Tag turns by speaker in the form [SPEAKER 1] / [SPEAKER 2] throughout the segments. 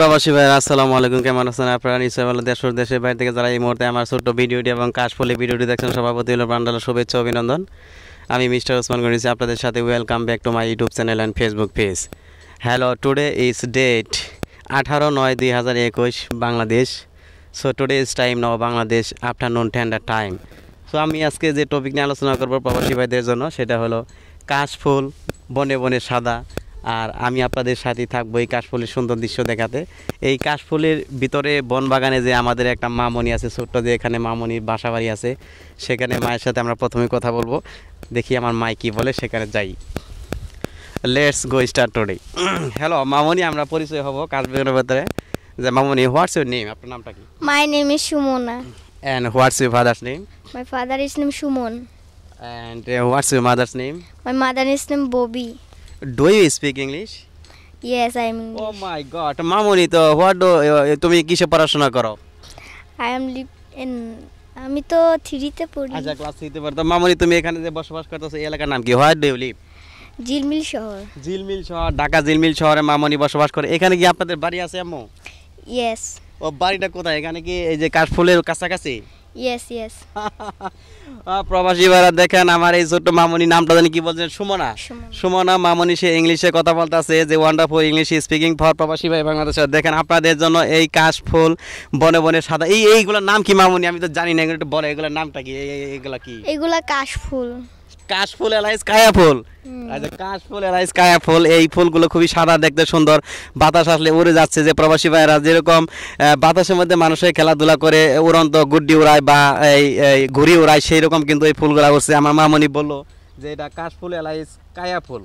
[SPEAKER 1] প্রবাসী ভাইয়ের আসসালামু আলাইকুম কেমন আছেন আপনারা নিশ্চয় ভালো দেশ দেশের বাইরে থেকে যারা এই মুহূর্তে আমার ছোট্ট ভিডিওটি এবং কাশফলি ভিডিওটি দেখছেন সভাপতি হল প্রান্ডালা শুভেচ্ছা অভিনন্দন আমি মিস্টার ওসমান গণিস আপনাদের সাথে welcome back to my YouTube channel and Facebook page hello today is date আঠারো নয় দুই হাজার একুশ Bangladesh so today is time now Bangladesh afternoon tender time so আমি আজকে যে টপিক নিয়ে আলোচনা করবো প্রবাসী ভাইদের জন্য সেটা হলো কাশফুল বনে বনে সাদা আর আমি আপনাদের সাথেই থাকবো এই কাশফুলের সুন্দর দৃশ্য দেখাতে এই কাশফুলের ভিতরে বনবাগানে যে আমাদের একটা মামনি আছে ছোট্ট যে এখানে মামনির বাসা বাড়ি আছে সেখানে মায়ের সাথে আমরা প্রথমে কথা বলবো দেখি আমার মাই কী বলে সেখানে যাই let's go start today hello মামনি আমরা পরিচয় হব কাশবেগের ভেতরে যে মামনি হোয়াটস ইউর নেম আপনার নামটা কি my name is Sumana and what's your father's name my father is name Suman and what's your mother's name my mother is name Bobby do you speak English yes I am oh my god মামুনি তো what do তুমি কিসে পড়াশোনা করো I am in আমি তো থ্রিতে পড়ি আচ্ছা ক্লাস থ্রিতে পড়ো তো মামুনি তুমি এখানে যে বসবাস করতেছো এই এলাকার নাম কি হোয়াট ডু ইউ লিভ জিলমিল শহর জিলমিল শহর ঢাকা জিলমিল শহরে মামুনি বসবাস করে এখানে কি আপনাদের বাড়ি আছে আম্মু ইয়েস ও বাড়িটা কোথায় এখানে কি এই যে কাশফুলের কাছাকাছি ইয়েস ইয়েস প্রবাসী ভাইরা দেখেন আমার এই ছোট্ট মামনি নামটা জানি কি বলছেন সুমনা সুমনা মামনি সে ইংলিশে কথা বলতেছে যে ওয়ান্ডারফুল ইংলিশ স্পিকিং ফর প্রবাসী ভাই বাংলাদেশে দেখেন আপনাদের জন্য এই কাশফুল বনে বনে সাদা এই এইগুলোর নাম কি মামনি আমি তো জানি না এগুলো একটু বলে এগুলোর নামটা কি এইগুলা কি এগুলা কাশফুল কাশফুল এলাইস কায়া ফুল আচ্ছা কাশফুল এলাইস কায়া ফুল এই ফুলগুলো খুবই সাদা দেখতে সুন্দর বাতাস আসলে উড়ে যাচ্ছে যে প্রবাসী ভাইয়েরা যেরকম বাতাসের মধ্যে মানুষের খেলাধুলা করে উড়ন্ত গুড্ডি উড়ায় বা এই ঘুড়ি উড়ায় সেই রকম কিন্তু এই ফুলগুলো উঠছে আমার মামনি বললো যে এটা কাশফুল এলাইস কায়া ফুল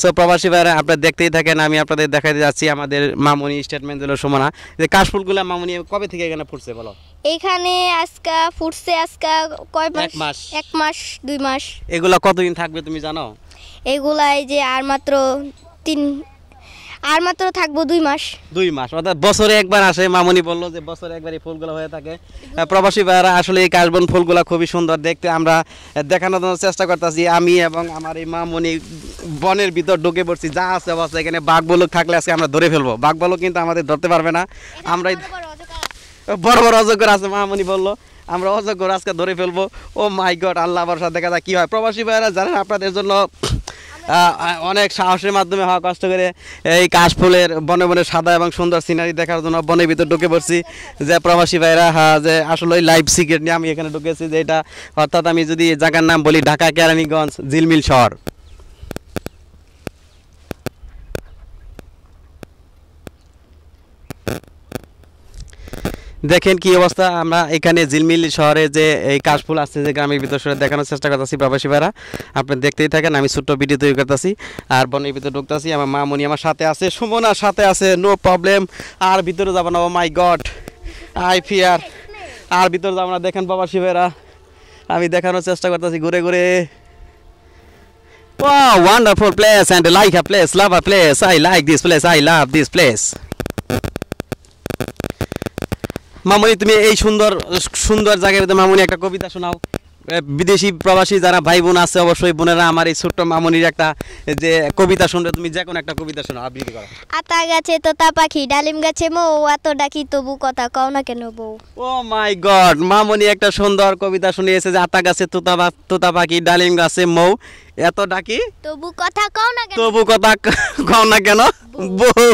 [SPEAKER 1] সো প্রবাসী ভাইরা আপনারা দেখতেই থাকেন আমি আপনাদের দেখাতে যাচ্ছি আমাদের মামুনি স্টেটমেন্ট দিল সুমনা যে কাশফুলগুলো মামুনি কবে থেকে এখানে ফুটছে বলো এখানে আজকা ফুটছে আজকা কয় মাস এক মাস এক মাস দুই মাস এগুলা কতদিন থাকবে তুমি জানো এগুলা এই যে আর মাত্র তিন আর মাত্র থাকবো দুই মাস দুই মাস অর্থাৎ বছরে একবার আসে মামনি বলল যে বছরে একবার এই ফুলগুলো হয়ে থাকে প্রবাসী ভাইয়েরা আসলে এই কাশবন ফুলগুলো খুবই সুন্দর দেখতে আমরা দেখানোর জন্য চেষ্টা করতেছি আমি এবং আমার এই মামনি বনের ভিতর ঢুকে পড়ছি যা আছে অবস্থা এখানে বাঘ বলুক থাকলে আজকে আমরা ধরে ফেলবো বাঘ বলুক কিন্তু আমাদের ধরতে পারবে না আমরাই বড় বড় অযোগ্যরা আছে মামনি বললো আমরা অযোগ্য রাজকে ধরে ফেলবো ও মাই গড আল্লাহ বর্ষা দেখা যায় কী হয় প্রবাসী ভাইয়েরা জানেন আপনাদের জন্য অনেক সাহসের মাধ্যমে হওয়া কষ্ট করে এই কাশফুলের বনে বনে সাদা এবং সুন্দর সিনারি দেখার জন্য বনের ভিতর ঢুকে পড়ছি যে প্রবাসী ভাইরা হ্যাঁ যে আসলে ওই লাইফ সিক্রেট নিয়ে আমি এখানে ঢুকেছি যে এটা অর্থাৎ আমি যদি জায়গার নাম বলি ঢাকা কেরানীগঞ্জ জিলমিল শহর দেখেন কি অবস্থা আমরা এখানে ঝিলমিল শহরে যে এই কাশফুল আসছে যে গ্রামের ভিতর শহরে দেখানোর চেষ্টা করতেছি প্রবাসী ভাড়া আপনি দেখতেই থাকেন আমি ছোট্ট ভিডিও তৈরি করতেছি আর বনের ভিতরে ঢুকতেছি আমার মনি আমার সাথে আছে সুমনার সাথে আছে নো প্রবলেম আর ভিতরে যাবো না my oh god I fear আর ভিতরে যাবো না দেখেন প্রবাসী ভাইরা আমি দেখানোর চেষ্টা করতেছি ঘুরে ঘুরে Wow, wonderful place and like a place, love a place. I like this place, I love this place. মামনি তুমি এই সুন্দর সুন্দর জায়গায় মামনি একটা কবিতা শোনাও বিদেশি প্রবাসী যারা ভাই বোন আছে অবশ্যই বোনেরা আমার এই ছোট্ট মামনির একটা যে কবিতা শুনবে তুমি যে কোনো একটা কবিতা শোনো আবৃত্তি করো আতা গাছে তোতা পাখি ডালিম গাছে মৌ এত ডাকি তবু কথা কও না কেন বউ ও মাই গড মামনি একটা সুন্দর কবিতা শুনিয়েছে যে আতা গাছে তোতা তোতা পাখি ডালিম গাছে মৌ এত ডাকি তবু কথা কও না তবু কথা কও না কেন বহু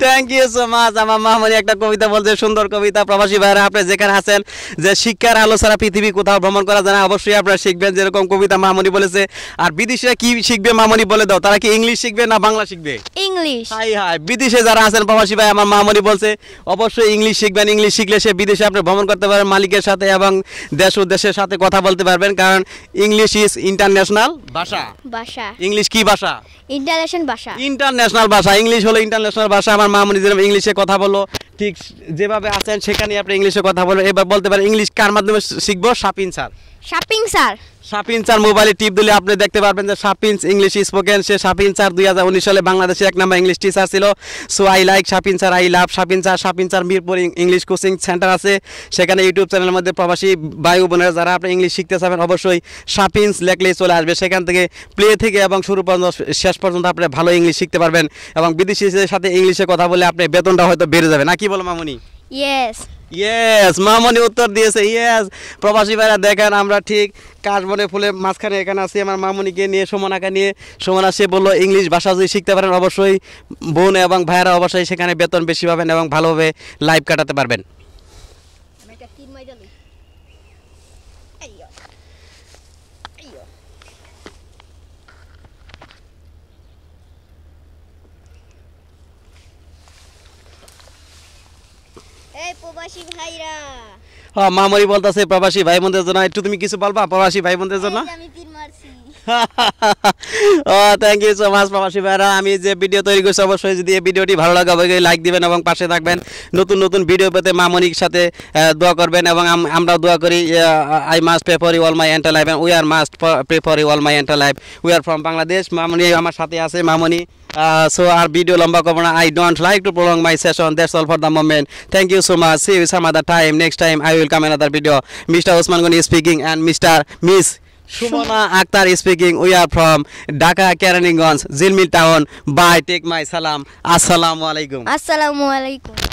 [SPEAKER 1] থ্যাংক ইউ সো মাচ আমার একটা কবিতা বলছে সুন্দর কবিতা প্রবাসী ভাইরা আপনি যেখানে আছেন যে শিক্ষার আলো ছাড়া পৃথিবী কোথাও ভ্রমণ করা অবশ্যই আপনারা শিখবেন যেরকম কবিতা মাহমুনি বলেছে আর বিদেশিরা কি শিখবে মামনি বলে দাও তারা কি ইংলিশ শিখবে না বাংলা শিখবে ইংলিশ হাই হাই বিদেশে যারা আছেন প্রবাসী ভাই আমার মামনি বলছে অবশ্যই ইংলিশ শিখবেন ইংলিশ শিখলে সে বিদেশে আপনি ভ্রমণ করতে পারেন মালিকের সাথে এবং দেশ উদ্দেশ্যের সাথে কথা বলতে পারবেন কারণ ইংলিশ ইজ ইন্টারন্যাশনাল ভাষা ভাষা ভাষা ইংলিশ কি ভাষা ইন্টারন্যাশনাল ভাষা ইন্টারন্যাশনাল ভাষা ইংলিশ হলো ইন্টারন্যাশনাল ভাষা আমার মা মনিদের ইংলিশে কথা বলো ঠিক যেভাবে আছেন সেখানে আপনি ইংলিশে কথা বলবেন এবার বলতে পারেন ইংলিশ কার মাধ্যমে শিখবো Sapin sir Sapin sir Sapin sir মোবাইলে টিপ দিলে আপনি দেখতে পারবেন যে সাপিন্স ইংলিশ স্পোকেন সে সাপিন স্যার দুই হাজার উনিশ সালে বাংলাদেশে এক নাম্বার ইংলিশ টিচার ছিল so I like Sapin sir I love Sapin sir Sapin sir Mirpur English coaching centre আছে সেখানে ইউটিউব চ্যানেলের মধ্যে প্রবাসী বায়ু বোনেরা যারা আপনি ইংলিশ শিখতে চাবেন অবশ্যই সাপিন্স লেখলেই চলে আসবে সেখান থেকে প্লে থেকে এবং শুরু পর্যন্ত শেষ পর্যন্ত আপনি ভালো ইংলিশ শিখতে পারবেন এবং বিদেশিদের সাথে ইংলিশে কথা বলে আপনি বেতনটা হয়তো বেড়ে যাবে নাকি কি বলো ইয়েস ইয়েস মামনি উত্তর দিয়েছে ইয়েস প্রবাসী ভাইরা দেখেন আমরা ঠিক কাশবনে ফুলে মাঝখানে এখানে আছি আমার মামনিকে নিয়ে সোমনাকে নিয়ে সোমনা সে বললো ইংলিশ ভাষা যদি শিখতে পারেন অবশ্যই বোন এবং ভাইয়েরা অবশ্যই সেখানে বেতন বেশি পাবেন এবং ভালোভাবে লাইফ কাটাতে পারবেন আমি যে ভিডিও তৈরি করছি অবশ্যই যদি এই ভিডিওটি ভালো লাগে অবশ্যই লাইক দিবেন এবং পাশে থাকবেন নতুন নতুন ভিডিও পেতে মামনির সাথে দোয়া করবেন এবং আমরা দোয়া করি I must prefer you all my entire life we are must prefer you all my entire life we are from Bangladesh মামনি আমার সাথে আছে মামনি Uh, so our video lamba kavana I don't like to prolong my session. That's all for the moment. Thank you so much. See you some other time. Next time I will come another video. Mr. Usman Goni is speaking and Mr. Miss Shumana Akhtar is speaking. We are from Dhaka, Karanigans, Zilmil Town. Bye. Take my salam. Assalamu alaikum. Assalamu alaikum.